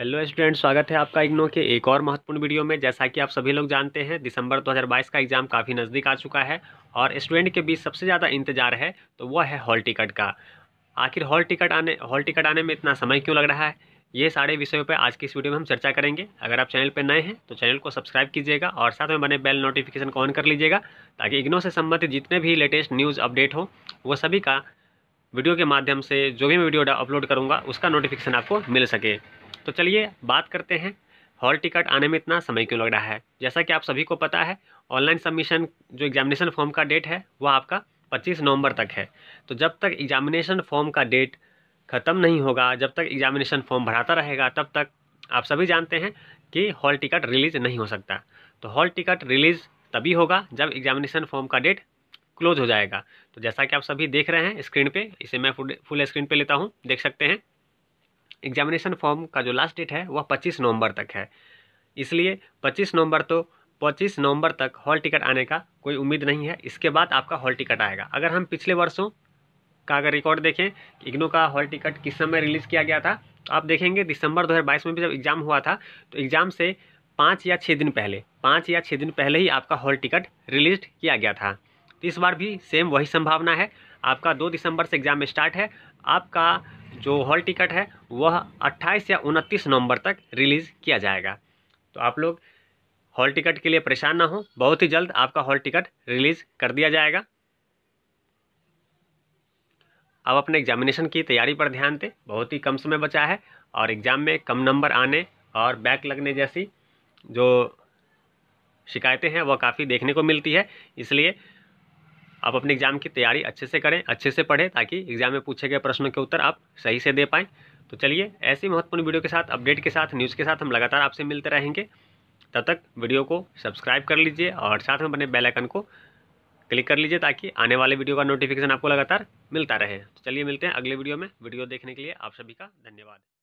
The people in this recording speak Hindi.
हेलो स्टूडेंट स्वागत है आपका इग्नो के एक और महत्वपूर्ण वीडियो में जैसा कि आप सभी लोग जानते हैं दिसंबर 2022 का एग्ज़ाम काफ़ी नज़दीक आ चुका है और स्टूडेंट के बीच सबसे ज़्यादा इंतजार है तो वह है हॉल टिकट का आखिर हॉल टिकट आने हॉल टिकट आने में इतना समय क्यों लग रहा है ये सारे विषयों पर आज की इस वीडियो में हम चर्चा करेंगे अगर आप चैनल पर नए हैं तो चैनल को सब्सक्राइब कीजिएगा और साथ में बने बेल नोटिफिकेशन को ऑन कर लीजिएगा ताकि इग्नो से संबंधित जितने भी लेटेस्ट न्यूज़ अपडेट हो वो सभी का वीडियो के माध्यम से जो भी मैं वीडियो अपलोड करूँगा उसका नोटिफिकेशन आपको मिल सके तो चलिए बात करते हैं हॉल टिकट आने में इतना समय क्यों लग रहा है जैसा कि आप सभी को पता है ऑनलाइन सबमिशन जो एग्जामिनेशन फॉर्म का डेट है वह आपका 25 नवंबर तक है तो जब तक एग्जामिनेशन फॉर्म का डेट ख़त्म नहीं होगा जब तक एग्जामिनेशन फॉर्म भराता रहेगा तब तक आप सभी जानते हैं कि हॉल टिकट रिलीज़ नहीं हो सकता तो हॉल टिकट रिलीज़ तभी होगा जब एग्जामिनेशन फॉर्म का डेट क्लोज हो जाएगा तो जैसा कि आप सभी देख रहे हैं स्क्रीन पे इसे मैं फुल स्क्रीन पे लेता हूँ देख सकते हैं एग्जामिनेशन फॉर्म का जो लास्ट डेट है वह 25 नवंबर तक है इसलिए 25 नवंबर तो 25 नवंबर तक हॉल टिकट आने का कोई उम्मीद नहीं है इसके बाद आपका हॉल टिकट आएगा अगर हम पिछले वर्षों का अगर रिकॉर्ड देखें इग्नो का हॉल टिकट किस समय रिलीज़ किया गया था तो आप देखेंगे दिसंबर दो में भी जब एग्ज़ाम हुआ था तो एग्ज़ाम से पाँच या छः दिन पहले पाँच या छः दिन पहले ही आपका हॉल टिकट रिलीज किया गया था तो इस बार भी सेम वही संभावना है आपका दो दिसंबर से एग्ज़ाम स्टार्ट है आपका जो हॉल टिकट है वह 28 या 29 नवंबर तक रिलीज़ किया जाएगा तो आप लोग हॉल टिकट के लिए परेशान ना हो बहुत ही जल्द आपका हॉल टिकट रिलीज़ कर दिया जाएगा अब अपने एग्जामिनेशन की तैयारी पर ध्यान दें बहुत ही कम समय बचा है और एग्ज़ाम में कम नंबर आने और बैक लगने जैसी जो शिकायतें हैं वह काफ़ी देखने को मिलती है इसलिए आप अपने एग्ज़ाम की तैयारी अच्छे से करें अच्छे से पढ़ें ताकि एग्ज़ाम में पूछे गए प्रश्नों के उत्तर आप सही से दे पाएँ तो चलिए ऐसी महत्वपूर्ण वीडियो के साथ अपडेट के साथ न्यूज़ के साथ हम लगातार आपसे मिलते रहेंगे तब तक वीडियो को सब्सक्राइब कर लीजिए और साथ में बने बेल आइकन को क्लिक कर लीजिए ताकि आने वाले वीडियो का नोटिफिकेशन आपको लगातार मिलता रहे तो चलिए मिलते हैं अगले वीडियो में वीडियो देखने के लिए आप सभी का धन्यवाद